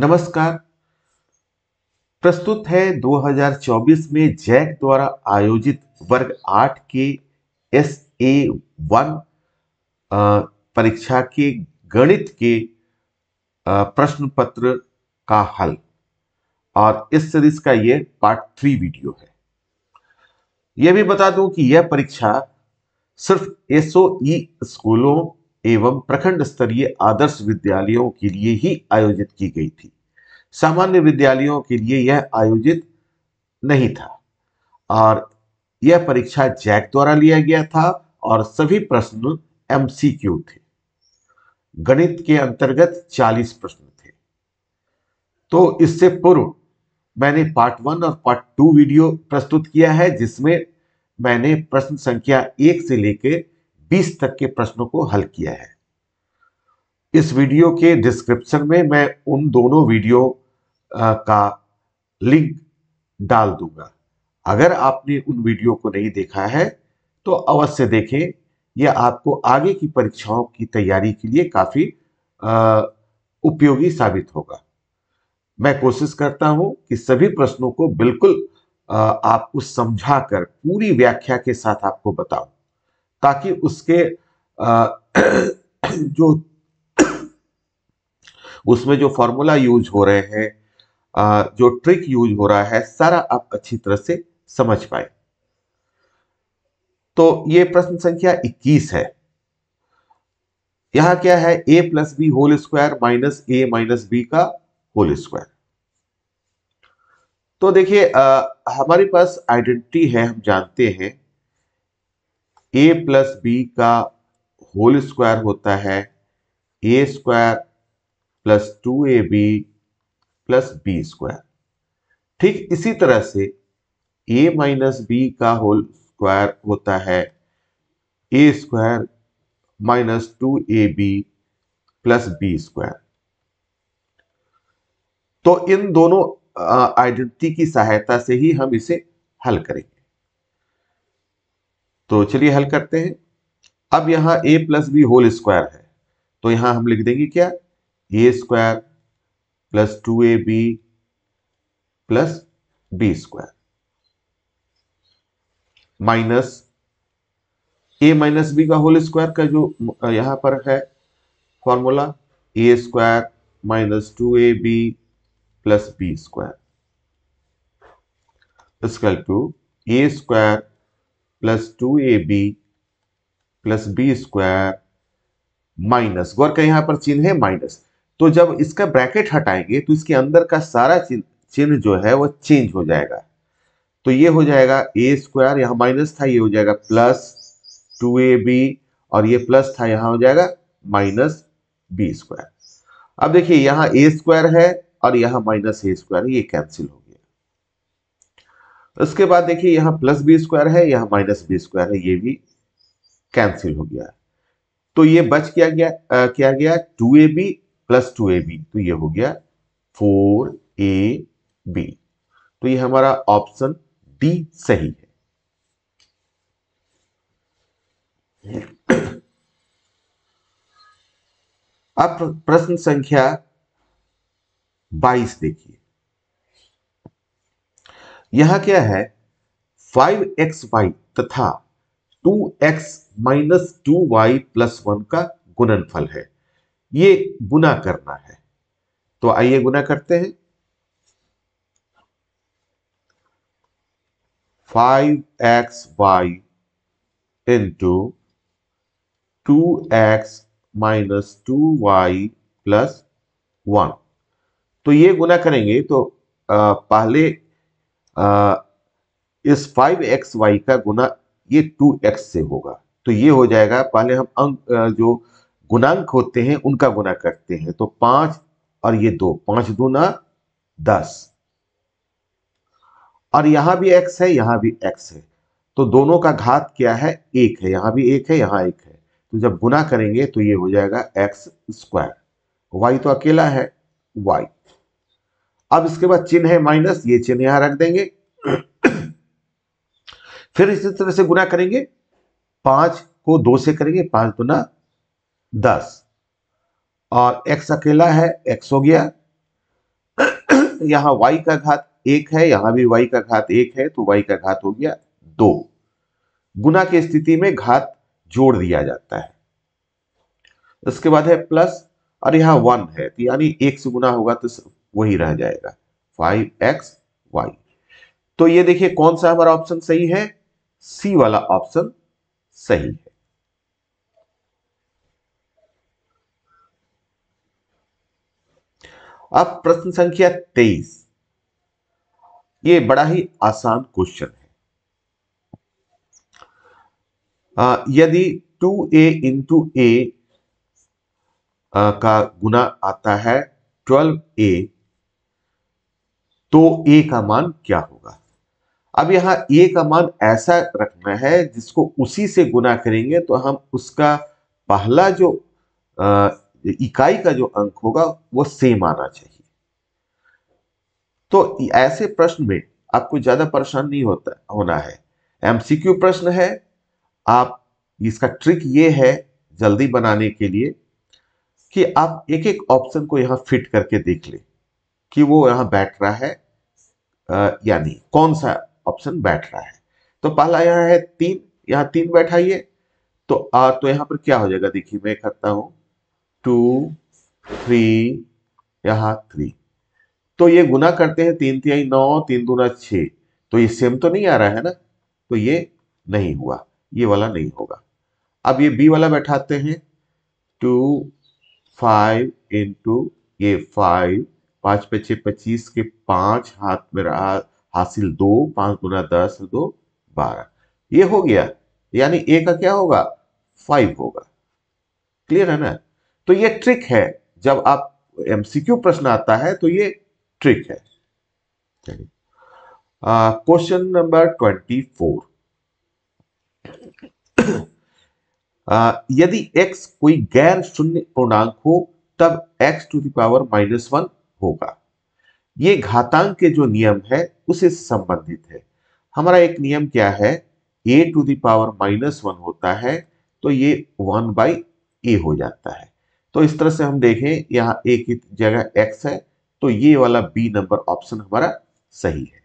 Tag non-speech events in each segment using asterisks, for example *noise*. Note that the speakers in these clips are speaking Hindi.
नमस्कार प्रस्तुत है 2024 में जैक द्वारा आयोजित वर्ग आठ के एस ए वन परीक्षा के गणित के प्रश्न पत्र का हल और इस सीरीज का यह पार्ट थ्री वीडियो है यह भी बता दूं कि यह परीक्षा सिर्फ एसओई स्कूलों एवं प्रखंड स्तरीय आदर्श विद्यालयों के लिए ही आयोजित की गई थी सामान्य विद्यालयों के लिए यह आयोजित नहीं था और यह परीक्षा जैक द्वारा लिया गया था और सभी प्रश्न एमसीक्यू थे गणित के अंतर्गत 40 प्रश्न थे तो इससे पूर्व मैंने पार्ट वन और पार्ट टू वीडियो प्रस्तुत किया है जिसमें मैंने प्रश्न संख्या एक से लेकर 20 तक के प्रश्नों को हल किया है इस वीडियो के डिस्क्रिप्शन में मैं उन दोनों वीडियो का लिंक डाल दूंगा अगर आपने उन वीडियो को नहीं देखा है तो अवश्य देखें यह आपको आगे की परीक्षाओं की तैयारी के लिए काफ़ी उपयोगी साबित होगा मैं कोशिश करता हूं कि सभी प्रश्नों को बिल्कुल आपको समझा कर पूरी व्याख्या के साथ आपको बताऊं ताकि उसके *clears throat* जो उसमें जो फॉर्मूला यूज हो रहे हैं जो ट्रिक यूज हो रहा है सारा आप अच्छी तरह से समझ पाए तो ये प्रश्न संख्या 21 है यहां क्या है A plus B whole square minus A minus B का होल स्क्वायर तो देखिए हमारे पास आइडेंटिटी है हम जानते हैं ए प्लस बी का होल स्क्वायर होता है A square plus two A B plus B square ठीक इसी तरह से ए माइनस बी का होल स्क्वायर होता है A square minus two A B plus B square तो इन दोनों आइडेंटिटी की सहायता से ही हम इसे हल करेंगे तो चलिए हल करते हैं अब यहां A plus B whole square है तो यहां हम लिख देंगे क्या A square plus two A B plus B square minus A minus B का होल स्क्वायर का जो यहां पर है formula A square minus two A B plus B square इसका two A square plus two A B plus B square minus गौर का यहां पर चिन्ह है माइनस तो जब इसका ब्रैकेट हटाएंगे तो इसके अंदर का सारा चिन्ह जो है वो चेंज हो जाएगा तो ये हो जाएगा ए स्क्वायर यहाँ माइनस था ये हो जाएगा प्लस टू ए बी और ये प्लस था यहाँ हो जाएगा माइनस बी स्क्वायर अब देखिए यहाँ ए स्क्वायर है और यहाँ माइनस ए स्क्वायर ये कैंसिल हो गया उसके बाद देखिए यहाँ प्लस बी स्क्वायर है यहाँ माइनस बी स्क्वायर है ये भी कैंसिल हो गया तो ये बच किया गया आ, क्या गया two A B plus two A B तो ये हो गया फोर ए बी तो ये हमारा ऑप्शन डी सही है अब प्रश्न संख्या 22 देखिए यहां क्या है 5xy तथा 2x X minus two Y plus one का गुणनफल है ये गुना करना है तो आइए गुना करते हैं five X Y into two X minus two Y plus one तो ये गुना करेंगे तो आ, पहले आ, इस फाइव एक्स वाई का गुना ये टू एक्स से होगा तो ये हो जाएगा पहले हम अंक जो गुणांक होते हैं उनका गुना करते हैं तो पांच और ये दो पांच दूना दस और यहां भी एक्स है यहां भी एक्स है तो दोनों का घात क्या है एक है यहां भी एक है यहां एक है तो जब गुना करेंगे तो ये हो जाएगा एक्स स्क्वायर वाई तो अकेला है वाई अब इसके बाद चिन्ह है माइनस ये चिन्ह यहां रख देंगे फिर इसी तरह से गुना करेंगे पांच को दो से करेंगे पांच गुना दस और x अकेला है x हो गया *clears throat* यहां y का घात एक है यहां भी y का घात एक है तो y का घात हो गया दो गुना की स्थिति में घात जोड़ दिया जाता है उसके बाद है प्लस और यहां वन है तो यानी एक से गुना होगा तो वही रह जाएगा फाइव एक्स वाई तो ये देखिए कौन सा हमारा ऑप्शन सही है सी वाला ऑप्शन सही है अब प्रश्न संख्या तेईस ये बड़ा ही आसान क्वेश्चन है यदि टू ए इंटू ए का गुना आता है ट्वेल्व ए तो ए का मान क्या होगा अब यहां ए का मान ऐसा रखना है जिसको उसी से गुना करेंगे तो हम उसका पहला जो इकाई का जो अंक होगा वो सेम आना चाहिए तो ऐसे प्रश्न में आपको ज्यादा परेशान नहीं होता होना है एमसीक्यू प्रश्न है आप इसका ट्रिक ये है जल्दी बनाने के लिए कि आप एक एक ऑप्शन को यहां फिट करके देख ले कि वो यहां बैठ रहा है यानी कौन सा ऑप्शन बैठ रहा है तो पहला यहां है तीन यहां तीन बैठाइए तो आ, तो यहां पर क्या हो जाएगा देखिए मैं करता हूं टू थ्री यहां थ्री तो ये गुना करते हैं तीन तिहाई नौ तीन दूना छ तो ये सेम तो नहीं आ रहा है ना तो ये नहीं हुआ ये वाला नहीं होगा अब ये बी वाला बैठाते हैं टू फाइव इंटू ये फाइव पे छ पच्चीस के पांच हाथ में रहा हासिल दो पांच गुना दस दो बारह ये हो गया यानी ए का क्या होगा फाइव होगा क्लियर है ना तो ये ट्रिक है जब आप एमसीक्यू प्रश्न आता है तो ये ट्रिक है क्वेश्चन नंबर ट्वेंटी फोर यदि x कोई गैर शून्य पूर्णांक हो तब x to the power minus one होगा ये घातांक के जो नियम है उसे संबंधित है हमारा एक नियम क्या है a to the power minus one होता है तो ये वन बाई ए हो जाता है तो इस तरह से हम देखें यहां एक ही जगह एक्स है तो ये वाला बी नंबर ऑप्शन हमारा सही है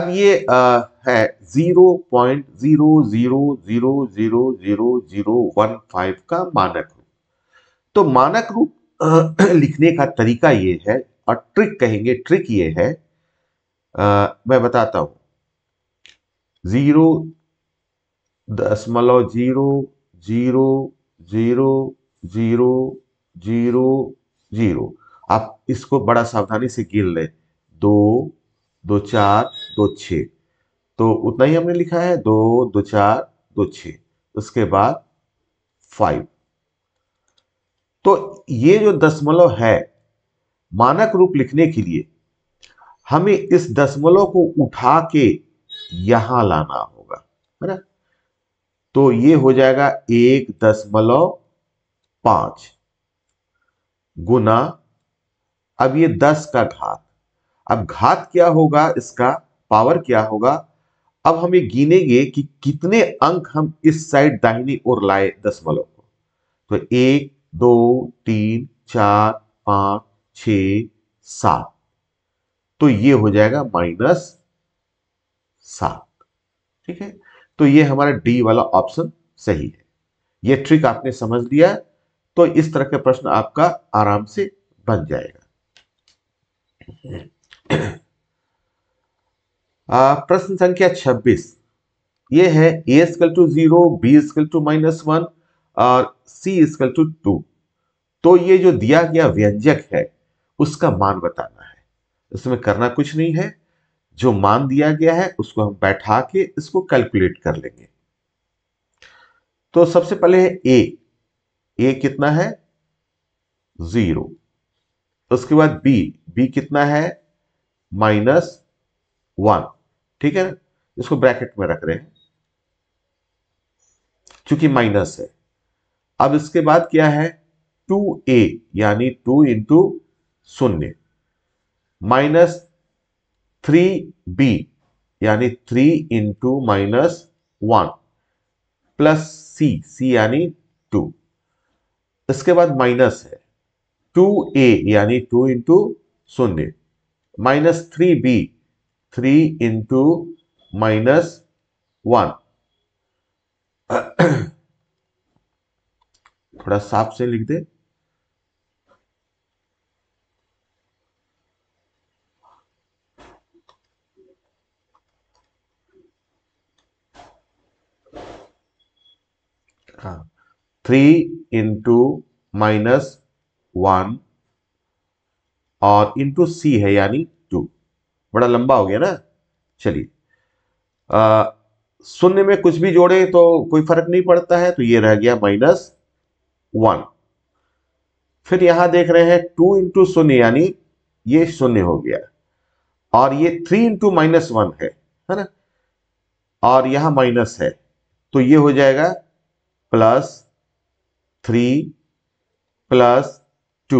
अब ये आ, है zero point zero zero zero zero zero zero one five का मानक रूप तो मानक रूप लिखने का तरीका ये है और ट्रिक कहेंगे ट्रिक ये है आ, मैं बताता हूं जीरो दशमलव zero zero zero zero zero zero आप इसको बड़ा सावधानी से गिन लें दो दो चार दो छ तो उतना ही हमने लिखा है दो दो चार दो छ उसके बाद फाइव तो ये जो दशमलव है मानक रूप लिखने के लिए हमें इस दशमलव को उठा के यहां लाना होगा है ना तो ये हो जाएगा एक दशमलव पांच गुना अब ये दस का घात अब घात क्या होगा इसका पावर क्या होगा अब हम ये गिनेंगे कि कितने अंक हम इस साइड दाहिनी ओर लाए दशमलव को तो एक दो तीन चार पांच छ सात तो ये हो जाएगा माइनस सात ठीक है तो ये हमारा डी वाला ऑप्शन सही है ये ट्रिक आपने समझ लिया तो इस तरह के प्रश्न आपका आराम से बन जाएगा प्रश्न संख्या 26 ये है A equal to zero B equal to minus one और सी स्कल टू टू तो ये जो दिया गया व्यंजक है उसका मान बताना है इसमें करना कुछ नहीं है जो मान दिया गया है उसको हम बैठा के इसको कैलकुलेट कर लेंगे तो सबसे पहले है ए ए कितना है जीरो उसके बाद बी बी कितना है माइनस वन ठीक है इसको ब्रैकेट में रख रहे हैं क्योंकि माइनस है अब इसके बाद क्या है टू ए यानी टू इंटू शून्य माइनस थ्री बी यानी three into minus one plus C C यानी टू इसके बाद माइनस है टू ए यानी टू इंटू शून्य minus three B three into minus one थोड़ा साफ से लिख दे रखा थ्री इंटू माइनस वन और इंटू सी है यानी टू बड़ा लंबा हो गया ना चलिए शून्य में कुछ भी जोड़े तो कोई फर्क नहीं पड़ता है तो ये रह गया माइनस वन फिर यहां देख रहे हैं टू इंटू शून्य यानी ये शून्य हो गया और ये थ्री इंटू माइनस वन है है ना और यहां माइनस है तो ये हो जाएगा plus three plus two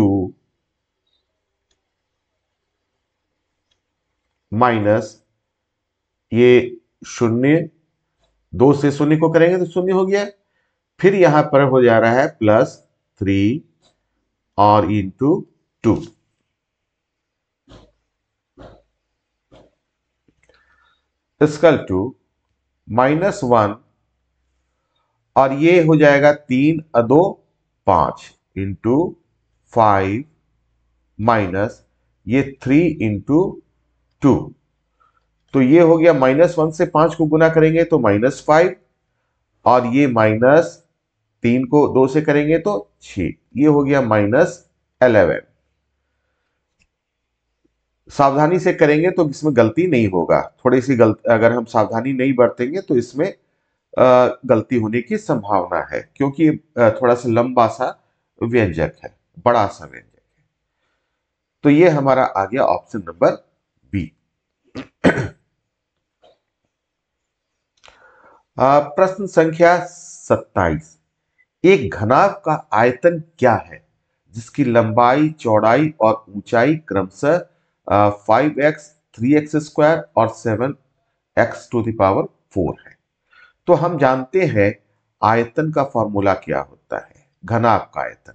minus ये शून्य दो से शून्य को करेंगे तो शून्य हो गया फिर यहां पर हो जा रहा है प्लस थ्री और into two equal to minus one और ये हो जाएगा तीन अदो पांच इंटू फाइव माइनस ये थ्री इंटू टू तो ये हो गया माइनस वन से पांच को गुना करेंगे तो माइनस फाइव और ये माइनस तीन को दो से करेंगे तो छ ये हो गया माइनस एलेवन सावधानी से करेंगे तो इसमें गलती नहीं होगा थोड़ी सी गलती अगर हम सावधानी नहीं बरतेंगे तो इसमें गलती होने की संभावना है क्योंकि थोड़ा सा लंबा सा व्यंजक है बड़ा सा व्यंजक है तो ये हमारा आ गया ऑप्शन नंबर बी प्रश्न संख्या सत्ताईस एक घनाव का आयतन क्या है जिसकी लंबाई चौड़ाई और ऊंचाई क्रमशः five X three X square और seven X to the power four है तो हम जानते हैं आयतन का फॉर्मूला क्या होता है घनाप का आयतन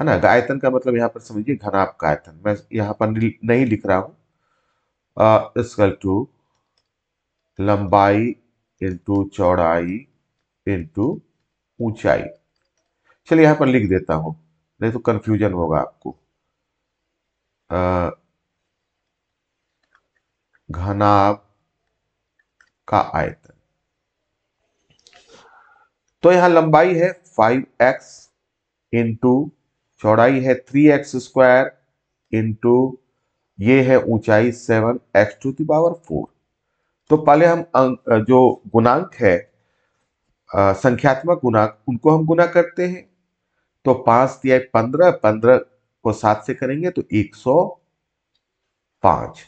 है ना आयतन का मतलब यहां पर समझिए घनाप का आयतन मैं यहां पर नहीं लिख रहा हूं इसकल टू लंबाई इंटू चौड़ाई इंटू ऊंचाई चलिए यहां पर लिख देता हूं नहीं तो कंफ्यूजन होगा आपको घनाभ का आयतन तो यहां लंबाई है 5x एक्स इंटू चौड़ाई है 3x एक्स स्क्वायर इंटू ये है ऊंचाई 7x x to the power four तो पहले हम जो गुणांक है संख्यात्मक गुणांक उनको हम गुना करते हैं तो पांच दिया पंद्रह पंद्रह को सात से करेंगे तो एक सौ पांच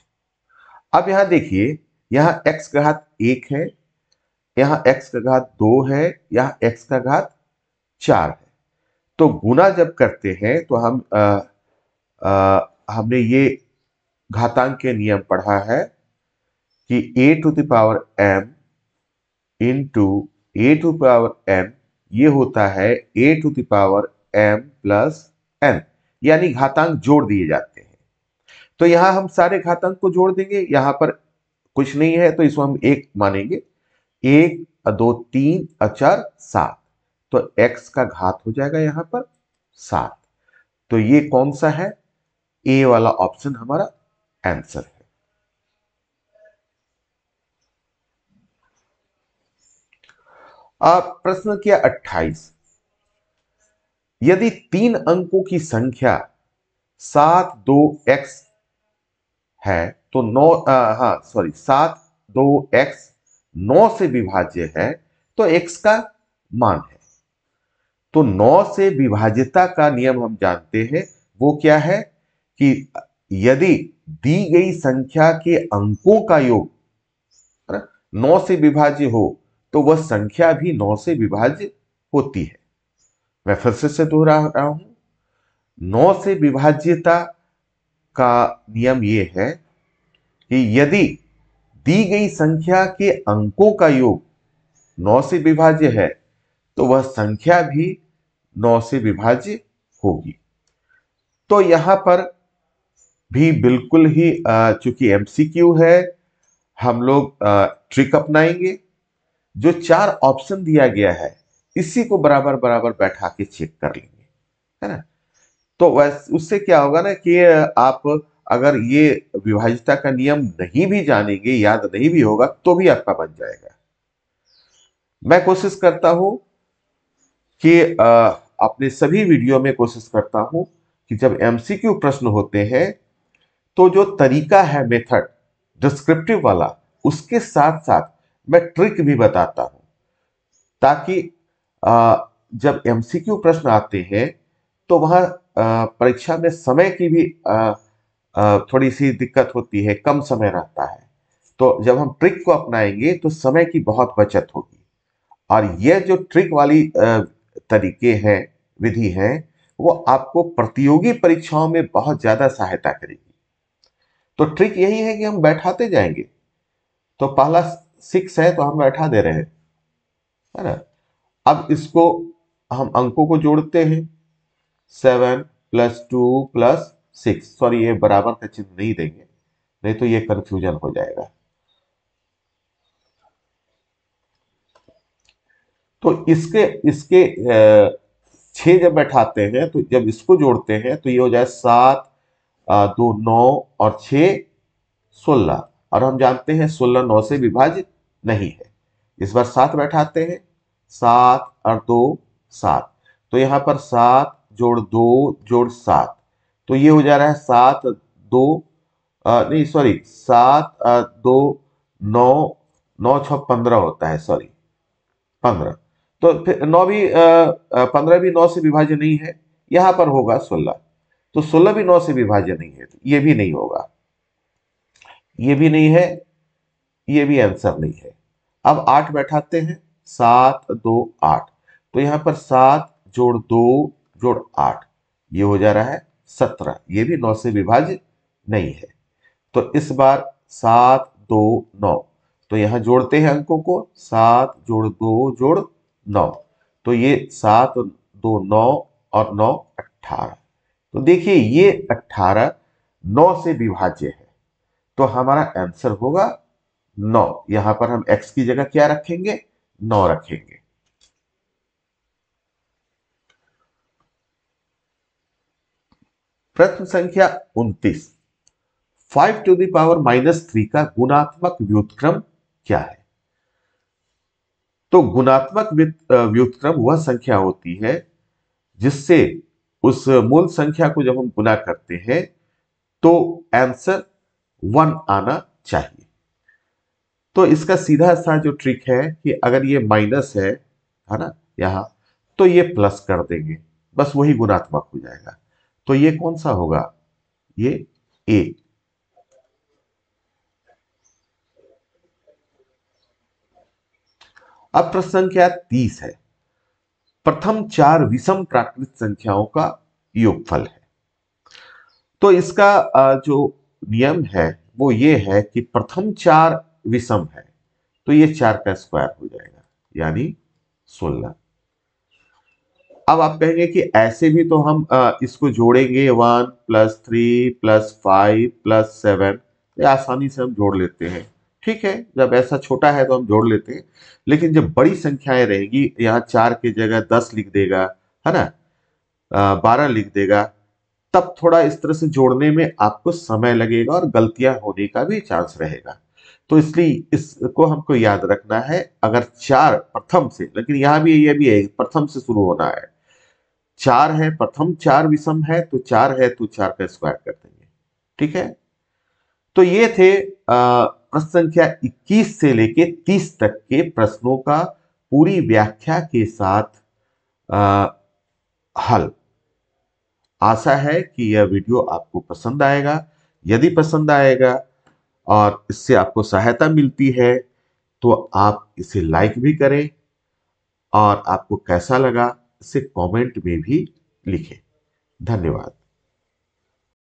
अब यहां देखिए यहां x घात एक है यहां x का घात दो है यहाँ x का घात चार है तो गुना जब करते हैं तो हम आ, आ, हमने ये घातांक के नियम पढ़ा है कि a to the power m into A to power m ये होता है a to the power m plus n यानी घातांक जोड़ दिए जाते हैं तो यहां हम सारे घातांक को जोड़ देंगे यहां पर कुछ नहीं है तो इसको हम एक मानेंगे एक दो तीन अचार सात तो x का घात हो जाएगा यहां पर सात तो ये कौन सा है ए वाला ऑप्शन हमारा आंसर है आप प्रश्न किया अट्ठाईस यदि तीन अंकों की संख्या सात दो एक्स है तो नौ हा हाँ सॉरी सात दो एक्स नौ से विभाज्य है तो एक्स का मान है तो नौ से विभाज्यता का नियम हम जानते हैं वो क्या है कि यदि दी गई संख्या के अंकों का योग नौ से विभाज्य हो तो वह संख्या भी नौ से विभाज्य होती है मैं फिर से से दोहरा रहा हूं नौ से विभाज्यता का नियम यह है कि यदि दी गई संख्या के अंकों का योग 9 से विभाज्य है तो वह संख्या भी 9 से विभाज्य होगी तो यहां पर भी बिल्कुल ही चूंकि एमसीक्यू है हम लोग ट्रिक अपनाएंगे जो चार ऑप्शन दिया गया है इसी को बराबर बराबर बैठा के चेक कर लेंगे है ना तो वैसे उससे क्या होगा ना कि आप अगर ये विभाजिता का नियम नहीं भी जानेंगे याद नहीं भी होगा तो भी आपका बन जाएगा मैं कोशिश करता हूं कि अपने सभी वीडियो में कोशिश करता हूं कि जब एमसीक्यू प्रश्न होते हैं तो जो तरीका है मेथड डिस्क्रिप्टिव वाला उसके साथ साथ मैं ट्रिक भी बताता हूं ताकि जब एमसीक्यू प्रश्न आते हैं तो वहां परीक्षा में समय की भी थोड़ी सी दिक्कत होती है कम समय रहता है तो जब हम ट्रिक को अपनाएंगे तो समय की बहुत बचत होगी और यह जो ट्रिक वाली तरीके हैं विधि हैं वो आपको प्रतियोगी परीक्षाओं में बहुत ज़्यादा सहायता करेगी तो ट्रिक यही है कि हम बैठाते जाएंगे तो पहला सिक्स है तो हम बैठा दे रहे हैं है ना अब इसको हम अंकों को जोड़ते हैं seven plus two plus six sorry ये बराबर का चिन्ह नहीं देंगे नहीं तो ये कंफ्यूजन हो जाएगा तो इसके इसके छह जब बैठाते हैं तो जब इसको जोड़ते हैं तो ये हो जाए सात दो नौ और छ सोलह और हम जानते हैं सोलह नौ से विभाजित नहीं है इस बार सात बैठाते हैं सात और दो सात तो यहां पर सात जोड़ दो जोड़ सात तो ये हो जा रहा है सात दो आ, नहीं सॉरी सात आ, दो नौ नौ छ पंद्रह होता है सॉरी पंद्रह तो फिर नौ भी पंद्रह भी नौ से विभाज्य नहीं है यहां पर होगा सोलह तो सोलह भी नौ से विभाज्य नहीं है तो ये भी नहीं होगा ये भी नहीं है ये भी आंसर नहीं है अब आठ बैठाते हैं सात दो आठ तो यहां पर सात जोड़ दो जोड़ आठ ये हो जा रहा है सत्रह ये भी नौ से विभाज्य नहीं है तो इस बार सात दो नौ तो यहां जोड़ते हैं अंकों को सात जोड़ दो जोड़ नौ तो ये सात दो नौ और नौ अठारह तो देखिए ये अठारह नौ से विभाज्य है तो हमारा आंसर होगा नौ यहां पर हम एक्स की जगह क्या रखेंगे नौ रखेंगे प्रश्न संख्या 29 five to the power minus three का गुणात्मक व्युतक्रम क्या है तो गुणात्मक व्युतक्रम वह संख्या होती है जिससे उस मूल संख्या को जब हम गुना करते हैं तो आंसर वन आना चाहिए तो इसका सीधा सा जो ट्रिक है कि अगर ये माइनस है है ना यहां तो ये प्लस कर देंगे बस वही गुणात्मक हो जाएगा तो ये कौन सा होगा ये ए अब प्रश्न संख्या तीस है प्रथम चार विषम प्राकृत संख्याओं का योगफल है तो इसका जो नियम है वो ये है कि प्रथम चार विषम है तो ये चार का स्क्वायर हो जाएगा यानी सोलह अब आप कहेंगे कि ऐसे भी तो हम इसको जोड़ेंगे one plus three plus five plus seven आसानी से हम जोड़ लेते हैं ठीक है जब ऐसा छोटा है तो हम जोड़ लेते हैं लेकिन जब बड़ी संख्याएं रहेंगी यहाँ चार की जगह दस लिख देगा है ना बारह लिख देगा तब थोड़ा इस तरह से जोड़ने में आपको समय लगेगा और गलतियां होने का भी चांस रहेगा तो इसलिए इसको हमको याद रखना है अगर चार प्रथम से लेकिन यहाँ भी ये भी है प्रथम से शुरू होना है चार है प्रथम चार विषम है तो चार है तो चार का स्क्वायर कर देंगे ठीक है तो ये थे प्रश्न संख्या 21 से लेके 30 तक के प्रश्नों का पूरी व्याख्या के साथ आ, हल आशा है कि यह वीडियो आपको पसंद आएगा यदि पसंद आएगा और इससे आपको सहायता मिलती है तो आप इसे लाइक भी करें और आपको कैसा लगा से कमेंट में भी लिखें धन्यवाद